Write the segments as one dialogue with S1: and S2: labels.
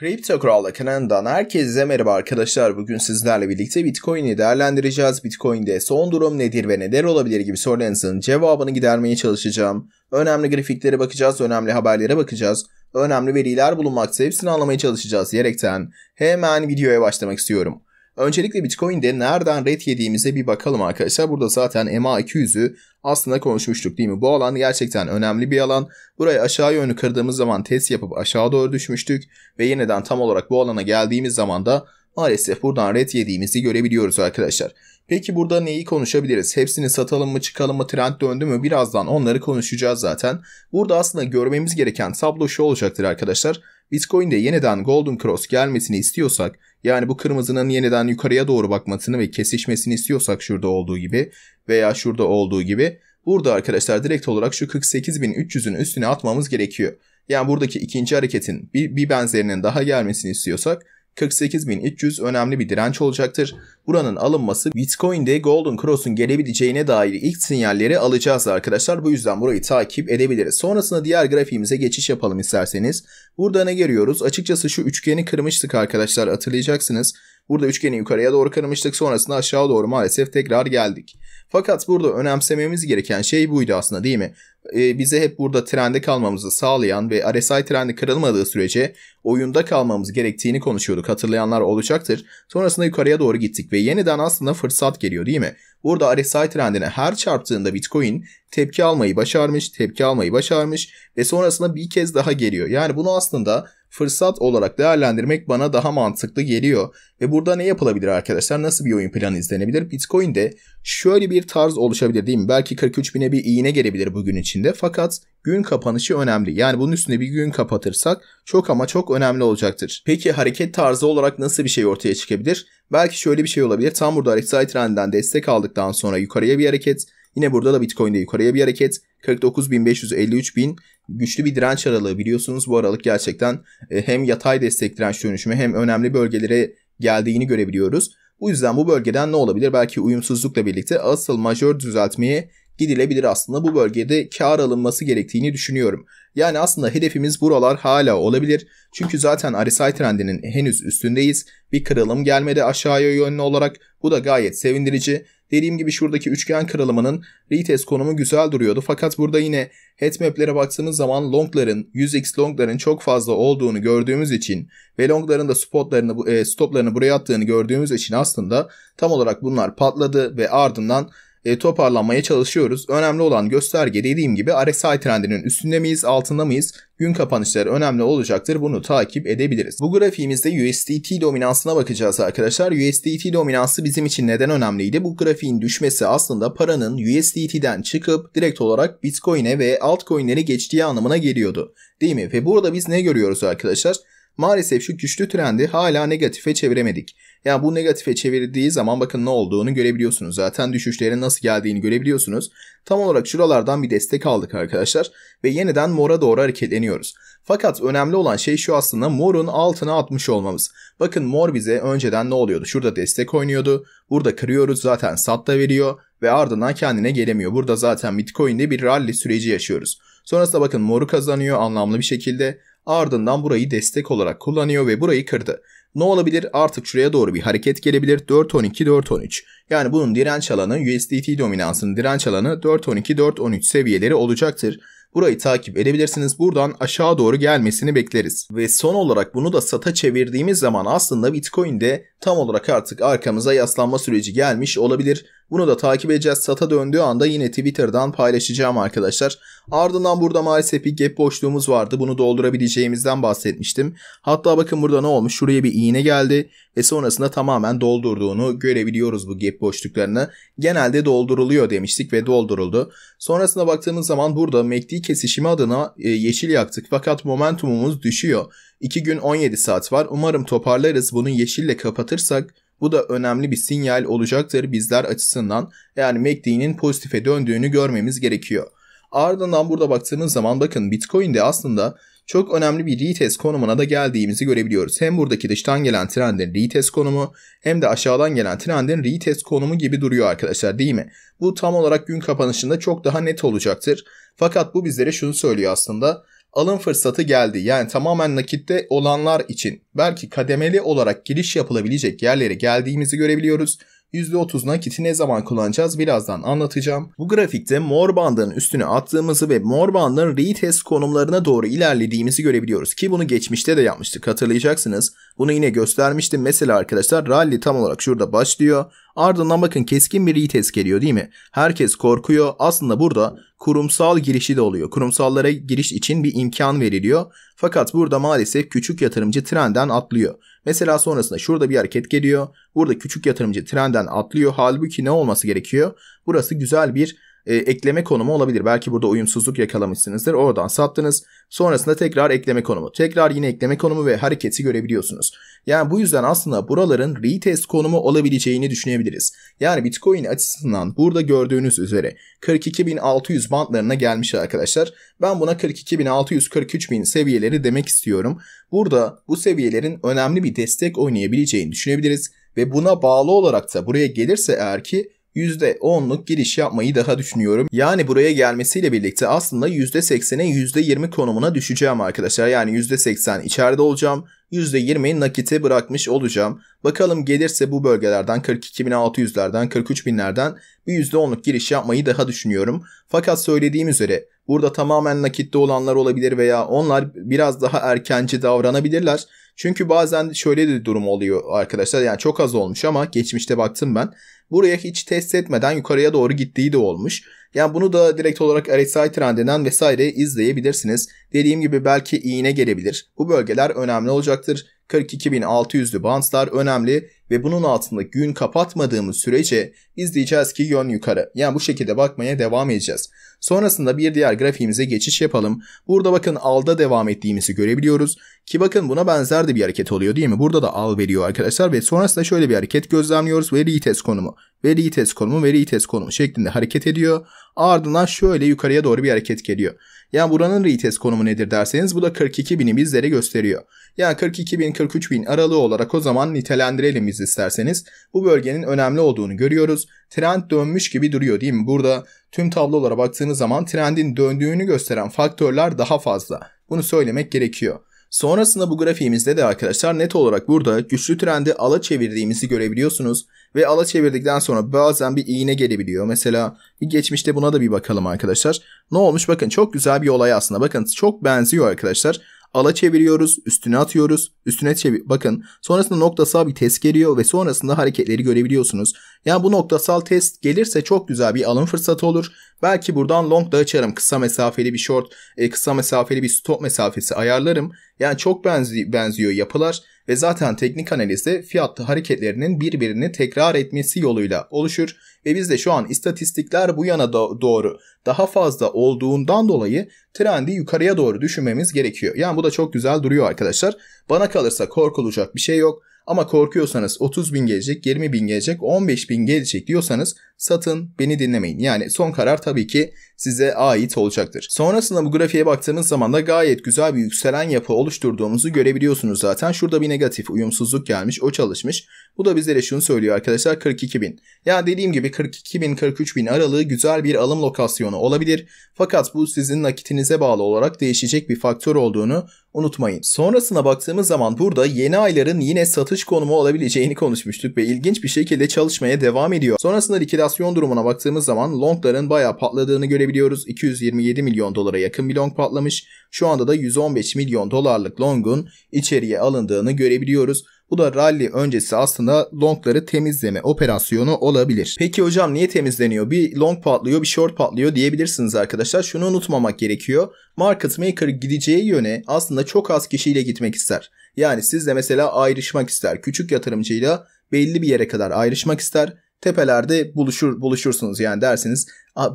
S1: Kripto Kral'da Kenan'dan herkese merhaba arkadaşlar. Bugün sizlerle birlikte Bitcoin'i değerlendireceğiz. Bitcoin'de son durum nedir ve neler olabilir gibi sorularınızın cevabını gidermeye çalışacağım. Önemli grafiklere bakacağız, önemli haberlere bakacağız. Önemli veriler bulunmakta hepsini anlamaya çalışacağız diyerekten hemen videoya başlamak istiyorum. Öncelikle Bitcoin'de nereden red yediğimize bir bakalım arkadaşlar. Burada zaten MA200'ü aslında konuşmuştuk değil mi? Bu alan gerçekten önemli bir alan. Burayı aşağı yönlü kırdığımız zaman test yapıp aşağı doğru düşmüştük. Ve yeniden tam olarak bu alana geldiğimiz zaman da Maalesef buradan red yediğimizi görebiliyoruz arkadaşlar. Peki burada neyi konuşabiliriz? Hepsini satalım mı çıkalım mı trend döndü mü birazdan onları konuşacağız zaten. Burada aslında görmemiz gereken tablo şu olacaktır arkadaşlar. Bitcoin'de yeniden Golden Cross gelmesini istiyorsak yani bu kırmızının yeniden yukarıya doğru bakmasını ve kesişmesini istiyorsak şurada olduğu gibi veya şurada olduğu gibi burada arkadaşlar direkt olarak şu 48.300'ün üstüne atmamız gerekiyor. Yani buradaki ikinci hareketin bir, bir benzerinin daha gelmesini istiyorsak 48.300 önemli bir direnç olacaktır buranın alınması Bitcoin'de Golden Cross'un gelebileceğine dair ilk sinyalleri alacağız arkadaşlar. Bu yüzden burayı takip edebiliriz. Sonrasında diğer grafiğimize geçiş yapalım isterseniz. Burada ne görüyoruz? Açıkçası şu üçgeni kırmıştık arkadaşlar hatırlayacaksınız. Burada üçgeni yukarıya doğru kırmıştık sonrasında aşağı doğru maalesef tekrar geldik. Fakat burada önemsememiz gereken şey buydu aslında değil mi? Ee, bize hep burada trende kalmamızı sağlayan ve RSI trendi kırılmadığı sürece oyunda kalmamız gerektiğini konuşuyorduk hatırlayanlar olacaktır. Sonrasında yukarıya doğru gittik ve ve yeniden aslında fırsat geliyor değil mi? Burada RSI trendine her çarptığında Bitcoin tepki almayı başarmış, tepki almayı başarmış ve sonrasında bir kez daha geliyor. Yani bunu aslında fırsat olarak değerlendirmek bana daha mantıklı geliyor. Ve burada ne yapılabilir arkadaşlar? Nasıl bir oyun planı izlenebilir? Bitcoin'de şöyle bir tarz oluşabilir değil mi? Belki 43 bine bir iğne gelebilir bugün içinde. Fakat gün kapanışı önemli. Yani bunun üstüne bir gün kapatırsak çok ama çok önemli olacaktır. Peki hareket tarzı olarak nasıl bir şey ortaya çıkabilir? Belki şöyle bir şey olabilir. Tam burada RSI trendinden destek aldıktan sonra yukarıya bir hareket Yine burada da Bitcoin'de yukarıya bir hareket. 49.553.000 güçlü bir direnç aralığı biliyorsunuz. Bu aralık gerçekten e, hem yatay destek direnç dönüşümü hem önemli bölgelere geldiğini görebiliyoruz. Bu yüzden bu bölgeden ne olabilir? Belki uyumsuzlukla birlikte asıl majör düzeltmeye gidilebilir aslında bu bölgede kar alınması gerektiğini düşünüyorum. Yani aslında hedefimiz buralar hala olabilir. Çünkü zaten RSI trendinin henüz üstündeyiz. Bir kırılım gelmedi aşağıya yönlü olarak. Bu da gayet sevindirici. Dediğim gibi şuradaki üçgen kırılımının retest konumu güzel duruyordu. Fakat burada yine heatmaplere baktığımız zaman longların, 100x longların çok fazla olduğunu gördüğümüz için ve longların da spotlarını, e, stoplarını buraya attığını gördüğümüz için aslında tam olarak bunlar patladı ve ardından e, toparlanmaya çalışıyoruz. Önemli olan gösterge dediğim gibi RSI trendinin üstünde miyiz altında mıyız? Gün kapanışları önemli olacaktır. Bunu takip edebiliriz. Bu grafiğimizde USDT dominansına bakacağız arkadaşlar. USDT dominansı bizim için neden önemliydi? Bu grafiğin düşmesi aslında paranın USDT'den çıkıp direkt olarak Bitcoin'e ve altcoin'lere geçtiği anlamına geliyordu. Değil mi? Ve burada biz ne görüyoruz arkadaşlar? Maalesef şu güçlü trendi hala negatife çeviremedik. Ya yani bu negatife çevirdiği zaman bakın ne olduğunu görebiliyorsunuz. Zaten düşüşlerin nasıl geldiğini görebiliyorsunuz. Tam olarak şuralardan bir destek aldık arkadaşlar ve yeniden mora doğru hareketleniyoruz. Fakat önemli olan şey şu aslında morun altına atmış olmamız. Bakın mor bize önceden ne oluyordu? Şurada destek oynuyordu. Burada kırıyoruz zaten sat da veriyor ve ardından kendine gelemiyor. Burada zaten Bitcoin'de bir rally süreci yaşıyoruz. Sonrasında bakın moru kazanıyor anlamlı bir şekilde. Ardından burayı destek olarak kullanıyor ve burayı kırdı. Ne olabilir? Artık şuraya doğru bir hareket gelebilir. 4.12-4.13. Yani bunun direnç alanı USDT dominansının direnç alanı 4.12-4.13 seviyeleri olacaktır. Burayı takip edebilirsiniz. Buradan aşağı doğru gelmesini bekleriz. Ve son olarak bunu da sata çevirdiğimiz zaman aslında Bitcoin'de tam olarak artık arkamıza yaslanma süreci gelmiş olabilir. Bunu da takip edeceğiz. SATA döndüğü anda yine Twitter'dan paylaşacağım arkadaşlar. Ardından burada maalesef bir gap boşluğumuz vardı. Bunu doldurabileceğimizden bahsetmiştim. Hatta bakın burada ne olmuş? Şuraya bir iğne geldi ve sonrasında tamamen doldurduğunu görebiliyoruz bu gap boşluklarını. Genelde dolduruluyor demiştik ve dolduruldu. Sonrasında baktığımız zaman burada MACD e kesişimi adına e, yeşil yaktık fakat momentumumuz düşüyor. 2 gün 17 saat var. Umarım toparlarız. Bunu yeşille kapatırsak bu da önemli bir sinyal olacaktır bizler açısından. Yani MACD'nin pozitife döndüğünü görmemiz gerekiyor. Ardından burada baktığımız zaman bakın Bitcoin'de aslında çok önemli bir retest konumuna da geldiğimizi görebiliyoruz. Hem buradaki dıştan gelen trendin retest konumu hem de aşağıdan gelen trendin retest konumu gibi duruyor arkadaşlar değil mi? Bu tam olarak gün kapanışında çok daha net olacaktır. Fakat bu bizlere şunu söylüyor aslında alım fırsatı geldi. Yani tamamen nakitte olanlar için belki kademeli olarak giriş yapılabilecek yerlere geldiğimizi görebiliyoruz. %30 nakiti ne zaman kullanacağız birazdan anlatacağım. Bu grafikte mor bandın üstüne attığımızı ve mor bandın retest konumlarına doğru ilerlediğimizi görebiliyoruz. Ki bunu geçmişte de yapmıştık hatırlayacaksınız. Bunu yine göstermiştim. Mesela arkadaşlar rally tam olarak şurada başlıyor. Ardından bakın keskin bir retest geliyor değil mi? Herkes korkuyor. Aslında burada kurumsal girişi de oluyor. Kurumsallara giriş için bir imkan veriliyor. Fakat burada maalesef küçük yatırımcı trenden atlıyor. Mesela sonrasında şurada bir hareket geliyor. Burada küçük yatırımcı trenden atlıyor. Halbuki ne olması gerekiyor? Burası güzel bir e, ekleme konumu olabilir. Belki burada uyumsuzluk yakalamışsınızdır. Oradan sattınız. Sonrasında tekrar ekleme konumu. Tekrar yine ekleme konumu ve hareketi görebiliyorsunuz. Yani bu yüzden aslında buraların retest konumu olabileceğini düşünebiliriz. Yani Bitcoin açısından burada gördüğünüz üzere 42.600 bandlarına gelmiş arkadaşlar. Ben buna 42.600-43.000 seviyeleri demek istiyorum. Burada bu seviyelerin önemli bir destek oynayabileceğini düşünebiliriz. Ve buna bağlı olarak da buraya gelirse eğer ki %10'luk giriş yapmayı daha düşünüyorum. Yani buraya gelmesiyle birlikte aslında %80'e %20 konumuna düşeceğim arkadaşlar. Yani %80 içeride olacağım. %20 nakiti bırakmış olacağım. Bakalım gelirse bu bölgelerden 42.600'lerden 43.000'lerden bir %10'luk giriş yapmayı daha düşünüyorum. Fakat söylediğim üzere burada tamamen nakitte olanlar olabilir veya onlar biraz daha erkenci davranabilirler. Çünkü bazen şöyle de durum oluyor arkadaşlar yani çok az olmuş ama geçmişte baktım ben buraya hiç test etmeden yukarıya doğru gittiği de olmuş. Yani bunu da direkt olarak RSI trendinden vesaire izleyebilirsiniz. Dediğim gibi belki iğne gelebilir. Bu bölgeler önemli olacaktır. 42.600'lü bandslar önemli ve bunun altında gün kapatmadığımız sürece biz diyeceğiz ki yön yukarı. Yani bu şekilde bakmaya devam edeceğiz. Sonrasında bir diğer grafiğimize geçiş yapalım. Burada bakın alda devam ettiğimizi görebiliyoruz. Ki bakın buna benzer de bir hareket oluyor değil mi? Burada da al veriyor arkadaşlar ve sonrasında şöyle bir hareket gözlemliyoruz ve retest konumu veri ites konumu, veri ites konumu şeklinde hareket ediyor. Ardından şöyle yukarıya doğru bir hareket geliyor. Yani buranın retest konumu nedir derseniz bu da 42.000'i bizlere gösteriyor. Yani 42.000 43.000 aralığı olarak o zaman nitelendirelim biz isterseniz. Bu bölgenin önemli olduğunu görüyoruz. Trend dönmüş gibi duruyor değil mi? Burada tüm tablolara baktığınız zaman trendin döndüğünü gösteren faktörler daha fazla. Bunu söylemek gerekiyor. Sonrasında bu grafiğimizde de arkadaşlar net olarak burada güçlü trendi ala çevirdiğimizi görebiliyorsunuz. Ve ala çevirdikten sonra bazen bir iğne gelebiliyor. Mesela bir geçmişte buna da bir bakalım arkadaşlar. Ne olmuş bakın çok güzel bir olay aslında. Bakın çok benziyor arkadaşlar ala çeviriyoruz, üstüne atıyoruz, üstüne çevir. Bakın sonrasında noktasal bir test geliyor ve sonrasında hareketleri görebiliyorsunuz. Yani bu noktasal test gelirse çok güzel bir alım fırsatı olur. Belki buradan long da açarım. Kısa mesafeli bir short, e, kısa mesafeli bir stop mesafesi ayarlarım. Yani çok benzi benziyor yapılar ve zaten teknik analizde fiyatlı hareketlerinin birbirini tekrar etmesi yoluyla oluşur ve biz de şu an istatistikler bu yana doğru daha fazla olduğundan dolayı trendi yukarıya doğru düşünmemiz gerekiyor. Yani bu da çok güzel duruyor arkadaşlar. Bana kalırsa korkulacak bir şey yok. Ama korkuyorsanız 30 bin gelecek, 20 bin gelecek, 15 bin gelecek diyorsanız satın beni dinlemeyin. Yani son karar tabii ki size ait olacaktır. Sonrasında bu grafiğe baktığımız zaman da gayet güzel bir yükselen yapı oluşturduğumuzu görebiliyorsunuz zaten. Şurada bir negatif uyumsuzluk gelmiş o çalışmış. Bu da bizlere şunu söylüyor arkadaşlar 42 bin. Ya dediğim gibi 42 bin 43 bin aralığı güzel bir alım lokasyonu olabilir. Fakat bu sizin nakitinize bağlı olarak değişecek bir faktör olduğunu unutmayın. Sonrasına baktığımız zaman burada yeni ayların yine satış konumu olabileceğini konuşmuştuk ve ilginç bir şekilde çalışmaya devam ediyor. Sonrasında likidasyon durumuna baktığımız zaman longların bayağı patladığını görebiliyoruz. 227 milyon dolara yakın bir long patlamış. Şu anda da 115 milyon dolarlık longun içeriye alındığını görebiliyoruz. Bu da rally öncesi aslında longları temizleme operasyonu olabilir. Peki hocam niye temizleniyor? Bir long patlıyor bir short patlıyor diyebilirsiniz arkadaşlar. Şunu unutmamak gerekiyor. Market maker gideceği yöne aslında çok az kişiyle gitmek ister. Yani siz de mesela ayrışmak ister. Küçük yatırımcıyla belli bir yere kadar ayrışmak ister. Tepelerde buluşur buluşursunuz yani dersiniz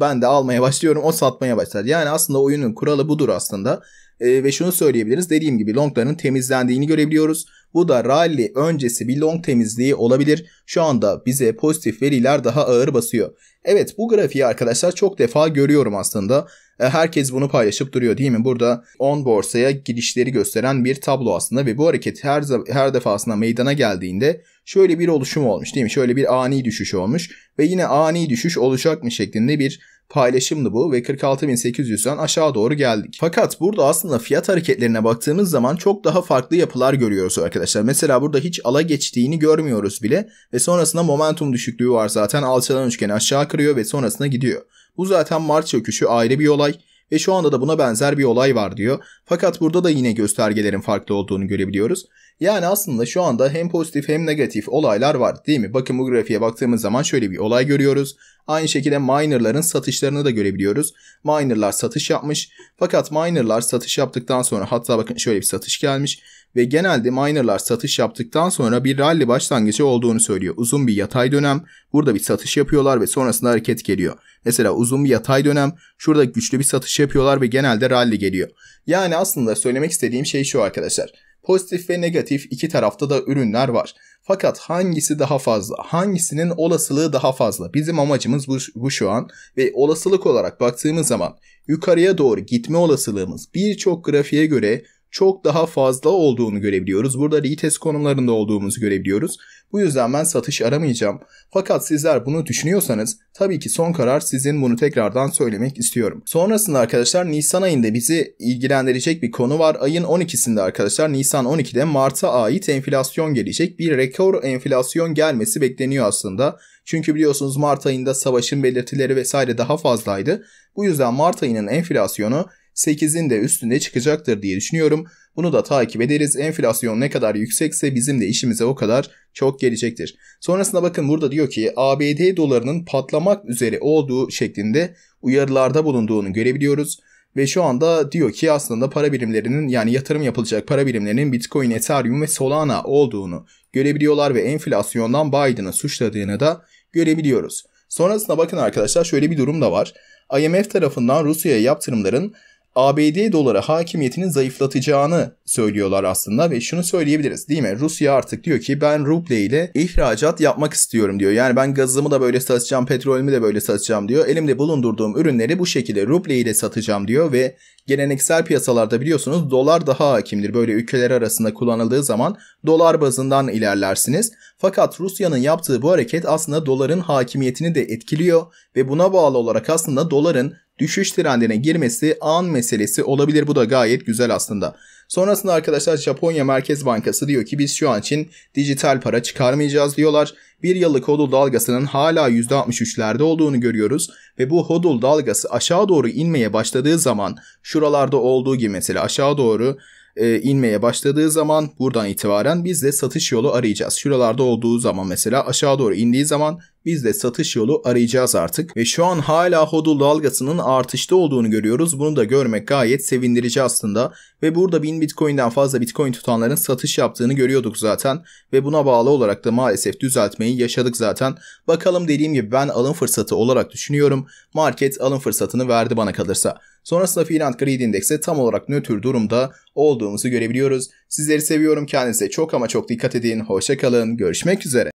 S1: ben de almaya başlıyorum o satmaya başlar. Yani aslında oyunun kuralı budur aslında. E, ve şunu söyleyebiliriz. Dediğim gibi longların temizlendiğini görebiliyoruz. Bu da rally öncesi bir long temizliği olabilir. Şu anda bize pozitif veriler daha ağır basıyor. Evet bu grafiği arkadaşlar çok defa görüyorum aslında. Ee, herkes bunu paylaşıp duruyor değil mi? Burada on borsaya girişleri gösteren bir tablo aslında ve bu hareket her her defasında meydana geldiğinde şöyle bir oluşum olmuş değil mi? Şöyle bir ani düşüş olmuş ve yine ani düşüş olacak mı şeklinde bir Paylaşımlı bu ve 46.800'den aşağı doğru geldik. Fakat burada aslında fiyat hareketlerine baktığımız zaman çok daha farklı yapılar görüyoruz arkadaşlar. Mesela burada hiç ala geçtiğini görmüyoruz bile ve sonrasında momentum düşüklüğü var zaten alçalan üçgeni aşağı kırıyor ve sonrasında gidiyor. Bu zaten Mart çöküşü ayrı bir olay ve şu anda da buna benzer bir olay var diyor. Fakat burada da yine göstergelerin farklı olduğunu görebiliyoruz. Yani aslında şu anda hem pozitif hem negatif olaylar var değil mi? Bakın bu grafiğe baktığımız zaman şöyle bir olay görüyoruz. Aynı şekilde minerların satışlarını da görebiliyoruz. Minerlar satış yapmış. Fakat minerlar satış yaptıktan sonra hatta bakın şöyle bir satış gelmiş. Ve genelde minerlar satış yaptıktan sonra bir rally başlangıcı olduğunu söylüyor. Uzun bir yatay dönem. Burada bir satış yapıyorlar ve sonrasında hareket geliyor. Mesela uzun bir yatay dönem. Şurada güçlü bir satış yapıyorlar ve genelde rally geliyor. Yani aslında söylemek istediğim şey şu arkadaşlar. Pozitif ve negatif iki tarafta da ürünler var. Fakat hangisi daha fazla? Hangisinin olasılığı daha fazla? Bizim amacımız bu, bu şu an ve olasılık olarak baktığımız zaman yukarıya doğru gitme olasılığımız birçok grafiğe göre çok daha fazla olduğunu görebiliyoruz. Burada retest konumlarında olduğumuzu görebiliyoruz. Bu yüzden ben satış aramayacağım. Fakat sizler bunu düşünüyorsanız tabii ki son karar sizin bunu tekrardan söylemek istiyorum. Sonrasında arkadaşlar Nisan ayında bizi ilgilendirecek bir konu var. Ayın 12'sinde arkadaşlar Nisan 12'de Mart'a ait enflasyon gelecek. Bir rekor enflasyon gelmesi bekleniyor aslında. Çünkü biliyorsunuz Mart ayında savaşın belirtileri vesaire daha fazlaydı. Bu yüzden Mart ayının enflasyonu 8'in de üstünde çıkacaktır diye düşünüyorum. Bunu da takip ederiz. Enflasyon ne kadar yüksekse bizim de işimize o kadar çok gelecektir. Sonrasında bakın burada diyor ki ABD dolarının patlamak üzere olduğu şeklinde uyarılarda bulunduğunu görebiliyoruz. Ve şu anda diyor ki aslında para birimlerinin yani yatırım yapılacak para birimlerinin Bitcoin, Ethereum ve Solana olduğunu görebiliyorlar ve enflasyondan Biden'ı suçladığını da görebiliyoruz. Sonrasında bakın arkadaşlar şöyle bir durum da var. IMF tarafından Rusya'ya yaptırımların ABD doları hakimiyetini zayıflatacağını söylüyorlar aslında ve şunu söyleyebiliriz değil mi? Rusya artık diyor ki ben ruble ile ihracat yapmak istiyorum diyor. Yani ben gazımı da böyle satacağım, petrolümü de böyle satacağım diyor. Elimde bulundurduğum ürünleri bu şekilde ruble ile satacağım diyor ve geleneksel piyasalarda biliyorsunuz dolar daha hakimdir. Böyle ülkeler arasında kullanıldığı zaman dolar bazından ilerlersiniz. Fakat Rusya'nın yaptığı bu hareket aslında doların hakimiyetini de etkiliyor ve buna bağlı olarak aslında doların düşüş trendine girmesi an meselesi olabilir. Bu da gayet güzel aslında. Sonrasında arkadaşlar Japonya Merkez Bankası diyor ki biz şu an için dijital para çıkarmayacağız diyorlar. Bir yıllık hodul dalgasının hala %63'lerde olduğunu görüyoruz ve bu hodul dalgası aşağı doğru inmeye başladığı zaman şuralarda olduğu gibi mesela aşağı doğru e, inmeye başladığı zaman buradan itibaren biz de satış yolu arayacağız. Şuralarda olduğu zaman mesela aşağı doğru indiği zaman biz de satış yolu arayacağız artık. Ve şu an hala hodl dalgasının artışta olduğunu görüyoruz. Bunu da görmek gayet sevindirici aslında. Ve burada 1000 bitcoin'den fazla bitcoin tutanların satış yaptığını görüyorduk zaten. Ve buna bağlı olarak da maalesef düzeltmeyi yaşadık zaten. Bakalım dediğim gibi ben alım fırsatı olarak düşünüyorum. Market alım fırsatını verdi bana kalırsa. Sonrasında Finland Greed Index'e tam olarak nötr durumda olduğumuzu görebiliyoruz. Sizleri seviyorum. Kendinize çok ama çok dikkat edin. Hoşçakalın. Görüşmek üzere.